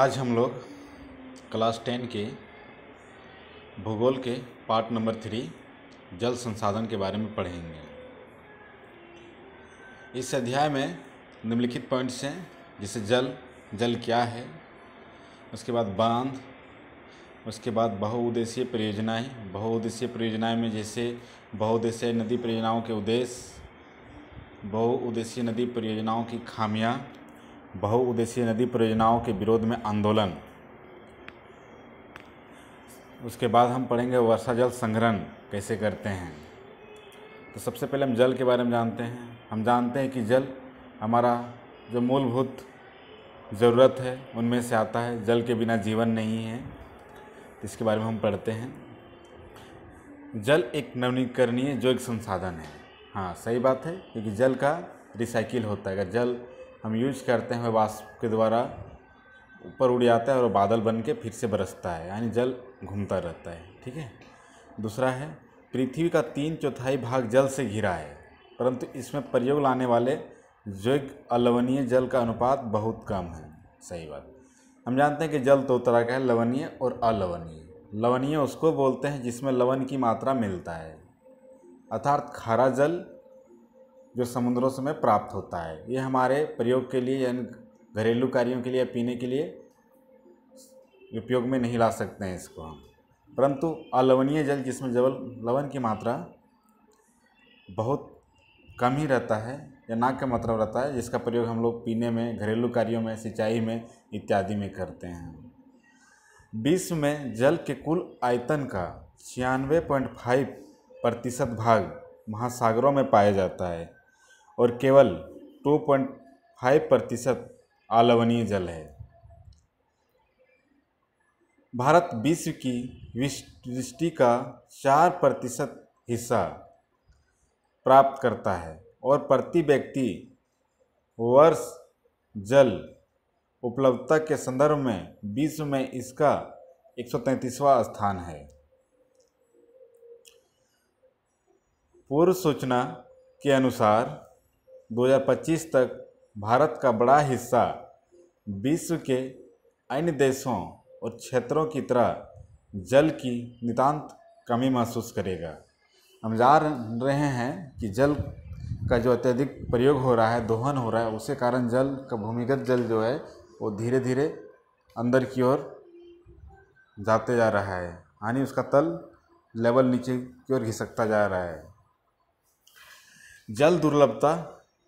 आज हम लोग क्लास टेन के भूगोल के पार्ट नंबर थ्री जल संसाधन के बारे में पढ़ेंगे इस अध्याय में निम्नलिखित पॉइंट्स हैं जैसे जल जल क्या है उसके बाद बांध उसके बाद बहुउद्देशीय परियोजनाएं बहुउद्देशीय परियोजनाएं में जैसे बहुउद्देशीय नदी परियोजनाओं के उद्देश्य बहुउद्देशीय नदी परियोजनाओं की खामियां बहुउद्देशीय नदी परियोजनाओं के विरोध में आंदोलन उसके बाद हम पढ़ेंगे वर्षा जल संग्रहण कैसे करते हैं तो सबसे पहले हम जल के बारे में जानते हैं हम जानते हैं कि जल हमारा जो मूलभूत ज़रूरत है उनमें से आता है जल के बिना जीवन नहीं है तो इसके बारे में हम पढ़ते हैं जल एक नवीकरणीय जो एक संसाधन है हाँ सही बात है क्योंकि जल का रिसाइकिल होता है अगर जल हम यूज करते हैं वाष्प के द्वारा ऊपर उड़ जाता है और बादल बन के फिर से बरसता है यानी जल घूमता रहता है ठीक है दूसरा है पृथ्वी का तीन चौथाई भाग जल से घिरा है परंतु इसमें प्रयोग लाने वाले जैव अलवनीय जल का अनुपात बहुत कम है सही बात हम जानते हैं कि जल दो तरह का है लवणीय और अलवनीय लवणीय उसको बोलते हैं जिसमें लवण की मात्रा मिलता है अर्थात खारा जल जो समुद्रों से में प्राप्त होता है ये हमारे प्रयोग के लिए यानी घरेलू कार्यों के लिए पीने के लिए उपयोग में नहीं ला सकते हैं इसको हम परंतु अलवणीय जल जिसमें जबल लवण की मात्रा बहुत कम ही रहता है या ना कम मात्रा रहता है जिसका प्रयोग हम लोग पीने में घरेलू कार्यों में सिंचाई में इत्यादि में करते हैं विश्व में जल के कुल आयतन का छियानवे पॉइंट फाइव प्रतिशत भाग महासागरों में पाया जाता है और केवल 2.5 प्रतिशत आलवनीय जल है भारत विश्व की विष्टि का चार प्रतिशत हिस्सा प्राप्त करता है और प्रति व्यक्ति वर्ष जल उपलब्धता के संदर्भ में विश्व में इसका एक स्थान है पूर्व सूचना के अनुसार 2025 तक भारत का बड़ा हिस्सा विश्व के अन्य देशों और क्षेत्रों की तरह जल की नितांत कमी महसूस करेगा हम जा रहे हैं कि जल का जो अत्यधिक प्रयोग हो रहा है दोहन हो रहा है उसके कारण जल का भूमिगत जल जो है वो धीरे धीरे अंदर की ओर जाते जा रहा है यानी उसका तल लेवल नीचे की ओर घिसकता जा रहा है जल दुर्लभता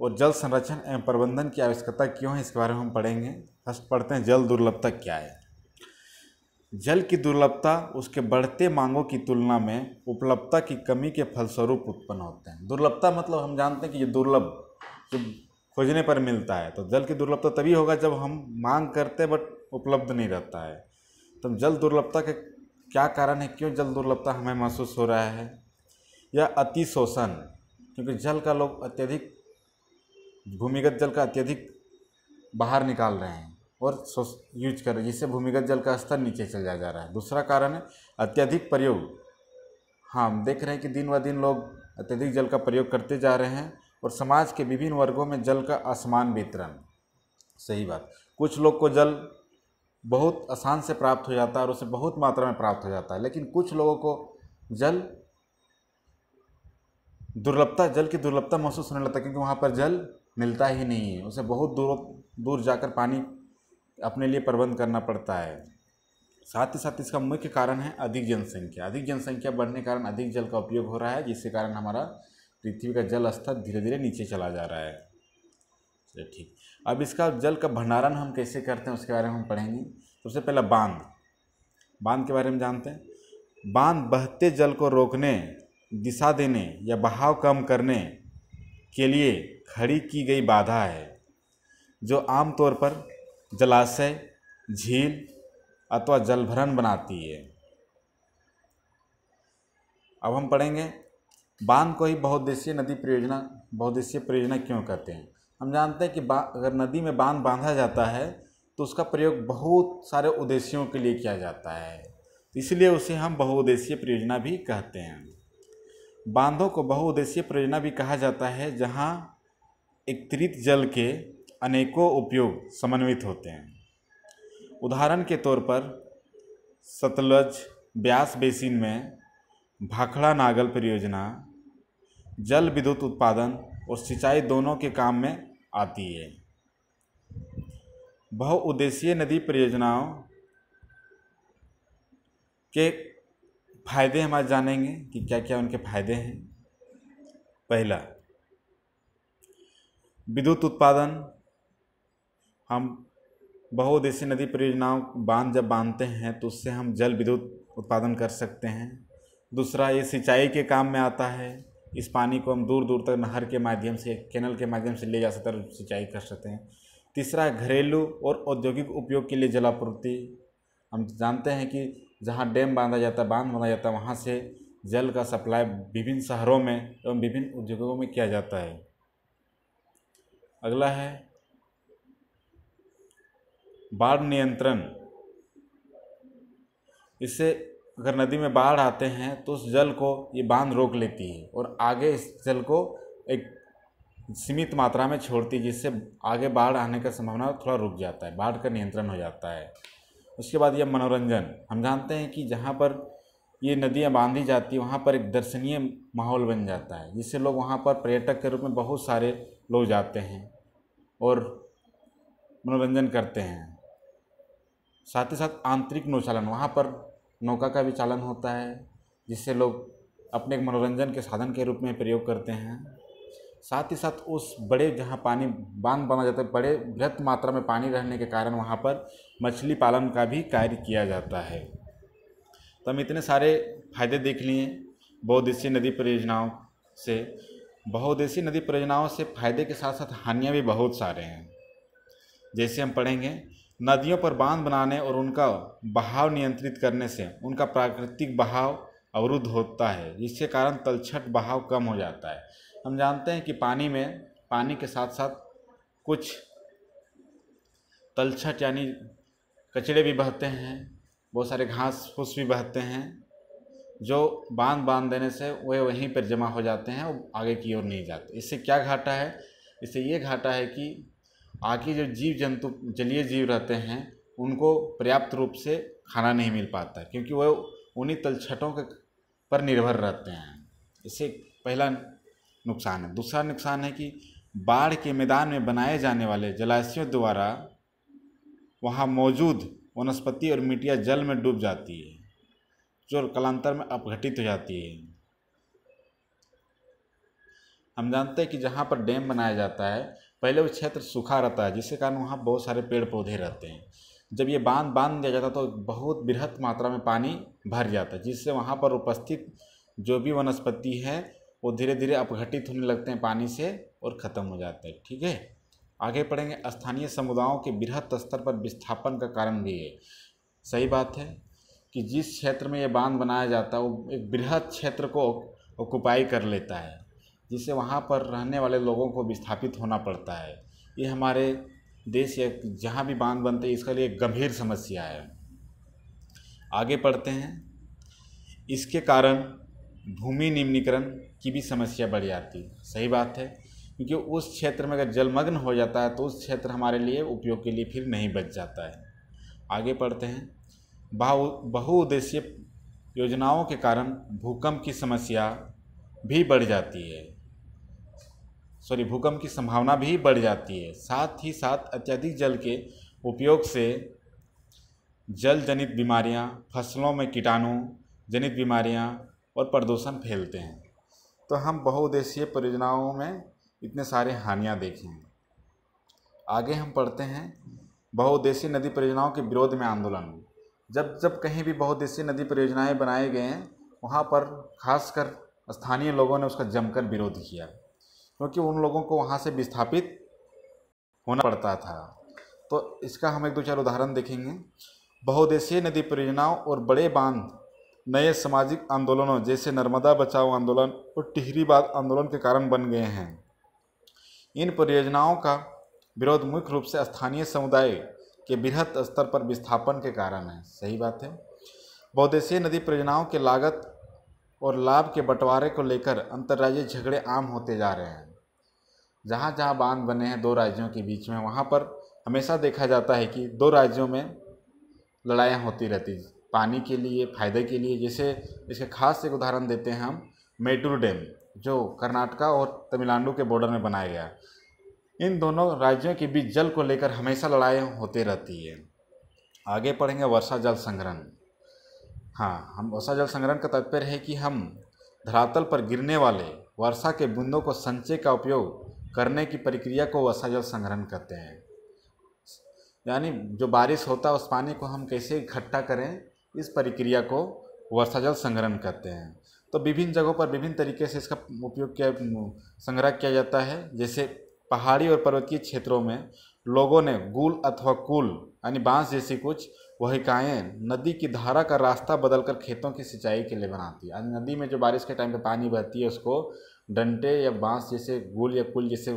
और जल संरक्षण एवं प्रबंधन की आवश्यकता क्यों है इसके बारे में हम पढ़ेंगे फर्स्ट पढ़ते हैं जल दुर्लभता क्या है जल की दुर्लभता उसके बढ़ते मांगों की तुलना में उपलब्धता की कमी के फलस्वरूप उत्पन्न होते हैं दुर्लभता मतलब हम जानते हैं कि ये दुर्लभ जो खोजने पर मिलता है तो जल की दुर्लभता तभी होगा जब हम मांग करते बट उपलब्ध नहीं रहता है तो जल दुर्लभता के क्या कारण है क्यों जल दुर्लभता हमें महसूस हो रहा है या अति शोषण क्योंकि जल का लोग अत्यधिक भूमिगत जल का अत्यधिक बाहर निकाल रहे हैं और यूज कर रहे हैं जिससे भूमिगत जल का स्तर नीचे चल जा, जा रहा है दूसरा कारण है अत्यधिक प्रयोग हाँ हम देख रहे हैं कि दिन व दिन लोग अत्यधिक जल का प्रयोग करते जा रहे हैं और समाज के विभिन्न वर्गों में जल का असमान वितरण सही बात कुछ लोग को जल बहुत आसान से प्राप्त हो जाता है और उसे बहुत मात्रा में प्राप्त हो जाता है लेकिन कुछ लोगों को जल दुर्लभता जल की दुर्लभता महसूस होने लगता है क्योंकि वहाँ पर जल मिलता ही नहीं है उसे बहुत दूर दूर जाकर पानी अपने लिए प्रबंध करना पड़ता है साथ ही साथ इसका मुख्य कारण है अधिक जनसंख्या अधिक जनसंख्या बढ़ने के कारण अधिक जल का उपयोग हो रहा है जिसके कारण हमारा पृथ्वी का जल स्तर धीरे धीरे नीचे चला जा रहा है चलिए ठीक अब इसका जल का भंडारण हम कैसे करते हैं उसके बारे में हम पढ़ेंगे सबसे तो पहला बांध बांध के बारे में जानते हैं बांध बहते जल को रोकने दिशा देने या बहाव कम करने के लिए खड़ी की गई बाधा है जो आमतौर पर जलाशय झील अथवा जलभरण बनाती है अब हम पढ़ेंगे बांध को ही बहुद्देशीय नदी परियोजना बहुद्देशीय परियोजना क्यों कहते हैं हम जानते हैं कि अगर नदी में बांध बांधा जाता है तो उसका प्रयोग बहुत सारे उद्देश्यों के लिए किया जाता है इसलिए उसे हम बहुउद्देशीय परियोजना भी कहते हैं बांधों को बहुउद्देशीय परियोजना भी कहा जाता है जहाँ एकत्रित जल के अनेकों उपयोग समन्वित होते हैं उदाहरण के तौर पर सतलज ब्यास बेसिन में भाखड़ा नागल परियोजना जल विद्युत उत्पादन और सिंचाई दोनों के काम में आती है बहुउद्देशीय नदी परियोजनाओं के फायदे हम आज जानेंगे कि क्या क्या उनके फायदे हैं पहला विद्युत उत्पादन हम बहुउद्देशीय नदी परियोजनाओं बांध जब बांधते हैं तो उससे हम जल विद्युत उत्पादन कर सकते हैं दूसरा ये सिंचाई के काम में आता है इस पानी को हम दूर दूर तक नहर के माध्यम से कैनल के माध्यम से ले जा सकते हैं सिंचाई कर सकते हैं तीसरा घरेलू और औद्योगिक उपयोग के लिए जलापूर्ति हम जानते हैं कि जहाँ डैम बांधा जाता है बांध बांधा जाता है वहाँ से जल का सप्लाई विभिन्न शहरों में एवं विभिन्न उद्योगों में किया जाता है अगला है बाढ़ नियंत्रण इससे अगर नदी में बाढ़ आते हैं तो उस जल को ये बांध रोक लेती है और आगे इस जल को एक सीमित मात्रा में छोड़ती है जिससे आगे बाढ़ आने का संभावना थोड़ा रुक जाता है बाढ़ का नियंत्रण हो जाता है उसके बाद यह मनोरंजन हम जानते हैं कि जहाँ पर ये नदियाँ बांधी जाती हैं वहाँ पर एक दर्शनीय माहौल बन जाता है जिससे लोग वहाँ पर पर्यटक के रूप में बहुत सारे लोग जाते हैं और मनोरंजन करते हैं साथ ही साथ आंतरिक नौचालन वहाँ पर नौका का भी चालन होता है जिससे लोग अपने मनोरंजन के साधन के रूप में प्रयोग करते हैं साथ ही साथ उस बड़े जहाँ पानी बांध बना जाता है बड़े बृहत मात्रा में पानी रहने के कारण वहाँ पर मछली पालन का भी कार्य किया जाता है तो हम इतने सारे फायदे देख लिए बहुदेशी नदी परियोजनाओं से बहुदेशी नदी परियोजनाओं से फायदे के साथ साथ हानियाँ भी बहुत सारे हैं जैसे हम पढ़ेंगे नदियों पर बांध बनाने और उनका बहाव नियंत्रित करने से उनका प्राकृतिक बहाव अवरुद्ध होता है जिसके कारण तलछट बहाव कम हो जाता है हम जानते हैं कि पानी में पानी के साथ साथ कुछ तलछट यानी कचड़े भी बहते हैं बहुत सारे घास फूस भी बहते हैं जो बांध बांध देने से वे वहीं पर जमा हो जाते हैं और आगे की ओर नहीं जाते इससे क्या घाटा है इससे ये घाटा है कि आगे जो जीव जंतु जलीय जीव रहते हैं उनको पर्याप्त रूप से खाना नहीं मिल पाता क्योंकि वह उन्हीं तलछटों के पर निर्भर रहते हैं इससे पहला नुकसान है दूसरा नुकसान है कि बाढ़ के मैदान में बनाए जाने वाले जलाशयों द्वारा वहाँ मौजूद वनस्पति और मिट्टियाँ जल में डूब जाती है जो कलांतर में अपघटित हो जाती है हम जानते हैं कि जहाँ पर डैम बनाया जाता है पहले वो क्षेत्र सूखा रहता है जिसके कारण वहाँ बहुत सारे पेड़ पौधे रहते हैं जब ये बांध बांध दिया जाता है तो बहुत बृहत मात्रा में पानी भर जाता है जिससे वहाँ पर उपस्थित जो भी वनस्पति है वो धीरे धीरे अपघटित होने लगते हैं पानी से और ख़त्म हो जाते हैं ठीक है आगे पढ़ेंगे स्थानीय समुदायों के बृहद स्तर पर विस्थापन का कारण भी है सही बात है कि जिस क्षेत्र में ये बांध बनाया जाता है वो एक बृहद क्षेत्र को ऑक्युपाई कर लेता है जिससे वहाँ पर रहने वाले लोगों को विस्थापित होना पड़ता है ये हमारे देश या जहाँ भी बांध बनते हैं इसके लिए एक गंभीर समस्या है आगे पढ़ते हैं इसके कारण भूमि निम्नीकरण की भी समस्या बढ़ जाती है सही बात है क्योंकि उस क्षेत्र में अगर जलमग्न हो जाता है तो उस क्षेत्र हमारे लिए उपयोग के लिए फिर नहीं बच जाता है आगे पढ़ते हैं बहु बहुउद्देशीय योजनाओं के कारण भूकंप की समस्या भी बढ़ जाती है सॉरी भूकंप की संभावना भी बढ़ जाती है साथ ही साथ अत्यधिक जल के उपयोग से जल जनित बीमारियां फसलों में कीटाणु जनित बीमारियां और प्रदूषण फैलते हैं तो हम बहुउद्देशीय परियोजनाओं में इतने सारे हानियाँ देखी हैं आगे हम पढ़ते हैं बहुउद्देशीय नदी परियोजनाओं के विरोध में आंदोलन जब जब कहीं भी बहुउद्देशीय नदी परियोजनाएं बनाए गए हैं वहाँ पर खासकर स्थानीय लोगों ने उसका जमकर विरोध किया क्योंकि उन लोगों को वहाँ से विस्थापित होना पड़ता था तो इसका हम एक दो चार उदाहरण देखेंगे बहुउद्देशीय नदी परियोजनाओं और बड़े बांध नए सामाजिक आंदोलनों जैसे नर्मदा बचाओ आंदोलन और टिहरीबाद आंदोलन के कारण बन गए हैं इन परियोजनाओं का विरोध मुख्य रूप से स्थानीय समुदाय के बृहद स्तर पर विस्थापन के कारण है सही बात है बहुदेशीय नदी परियोजनाओं के लागत और लाभ के बंटवारे को लेकर अंतर्राज्यीय झगड़े आम होते जा रहे हैं जहाँ जहाँ बांध बने हैं दो राज्यों के बीच में वहाँ पर हमेशा देखा जाता है कि दो राज्यों में लड़ाइयाँ होती रहती पानी के लिए फ़ायदे के लिए जैसे इसके खास एक उदाहरण देते हैं हम मेटूर डैम जो कर्नाटका और तमिलनाडु के बॉर्डर में बनाया गया इन दोनों राज्यों के बीच जल को लेकर हमेशा लड़ाई होते रहती है आगे पढ़ेंगे वर्षा जल संग्रहण हाँ हम वर्षा जल संग्रहण का तात्पर्य है कि हम धरातल पर गिरने वाले वर्षा के बूंदों को संचय का उपयोग करने की प्रक्रिया को वर्षा जल संग्रहण कहते हैं यानी जो बारिश होता है उस पानी को हम कैसे इकट्ठा करें इस प्रक्रिया को वर्षा जल संग्रहण कहते हैं तो विभिन्न जगहों पर विभिन्न तरीके से इसका उपयोग किया संग्रह किया जाता है जैसे पहाड़ी और पर्वतीय क्षेत्रों में लोगों ने गुल अथवा कुल यानी बांस जैसी कुछ वहिकाएँ नदी की धारा का रास्ता बदलकर खेतों की सिंचाई के लिए बनाती है यानी नदी में जो बारिश के टाइम पे पानी बहती है उसको डंटे या बांस जैसे गुल या कुल जैसे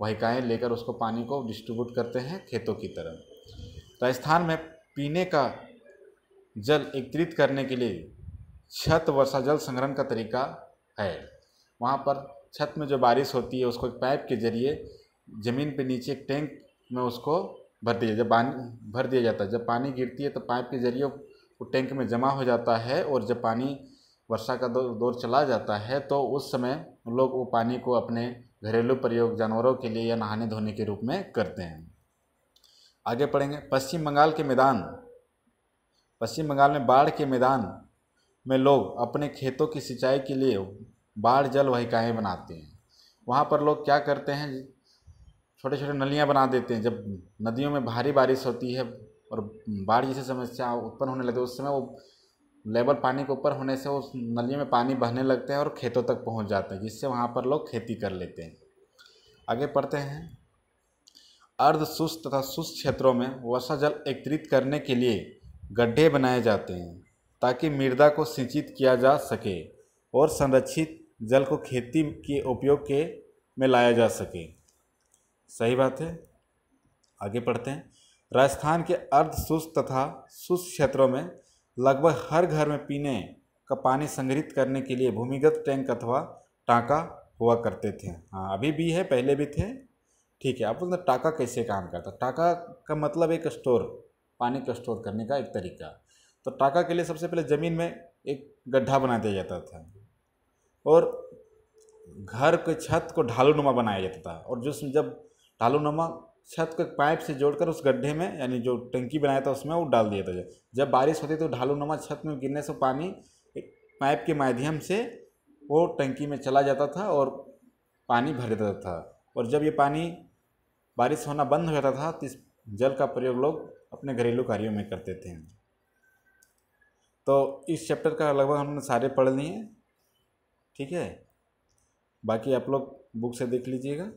वहिकाएँ लेकर उसको पानी को डिस्ट्रीब्यूट करते हैं खेतों की तरफ राजस्थान में पीने का जल एकत्रित करने के लिए छत वर्षा जल संग्रहण का तरीका है वहाँ पर छत में जो बारिश होती है उसको एक पाइप के जरिए ज़मीन पे नीचे एक टैंक में उसको भर दिया जब पानी भर दिया जाता है जब पानी गिरती है तो पाइप के जरिए वो टैंक में जमा हो जाता है और जब पानी वर्षा का दौर दौर चला जाता है तो उस समय लोग वो पानी को अपने घरेलू प्रयोग जानवरों के लिए या नहाने धोने के रूप में करते हैं आगे पढ़ेंगे पश्चिम बंगाल के मैदान पश्चिम बंगाल में बाढ़ के मैदान में लोग अपने खेतों की सिंचाई के लिए बाढ़ जल वहिकाएँ बनाते हैं वहाँ पर लोग क्या करते हैं छोटे छोटे नलियाँ बना देते हैं जब नदियों में भारी बारिश होती है और बाढ़ जैसी समस्या उत्पन्न होने लगती है उस समय वो लेवल पानी के ऊपर होने से उस नलियों में पानी बहने लगते हैं और खेतों तक पहुँच जाते हैं जिससे वहाँ पर लोग खेती कर लेते हैं आगे पढ़ते हैं अर्ध सुस्त तथा सुस्त क्षेत्रों में वर्षा जल एकत्रित करने के लिए गड्ढे बनाए जाते हैं ताकि मृदा को सिंचित किया जा सके और संरक्षित जल को खेती के उपयोग के में लाया जा सके सही बात है आगे पढ़ते हैं राजस्थान के अर्ध शुष्क तथा शुष्क क्षेत्रों में लगभग हर घर में पीने का पानी संग्रहित करने के लिए भूमिगत टैंक अथवा टाँका हुआ करते थे हाँ अभी भी है पहले भी थे ठीक है आप बोलते टाका कैसे काम करता टाका का मतलब एक स्टोर पानी को स्टोर करने का एक तरीका तो टाका के लिए सबसे पहले ज़मीन में एक गड्ढा बना दिया जाता था और घर के छत को ढालूनुमा बनाया जाता था और जिस जब ढालूनुमा छत को एक पाइप से जोड़कर उस गड्ढे में यानी जो टंकी बनाया था उसमें वो डाल दिया था जब बारिश होती तो ढालूनुमा छत में गिरने से पानी एक पाइप के माध्यम से वो टंकी में चला जाता था और पानी भर देता था और जब ये पानी बारिश होना बंद हो जाता था तो इस जल का प्रयोग लोग अपने घरेलू कार्यों में करते थे तो इस चैप्टर का लगभग हमने सारे पढ़ लिए ठीक है बाकी आप लोग बुक से देख लीजिएगा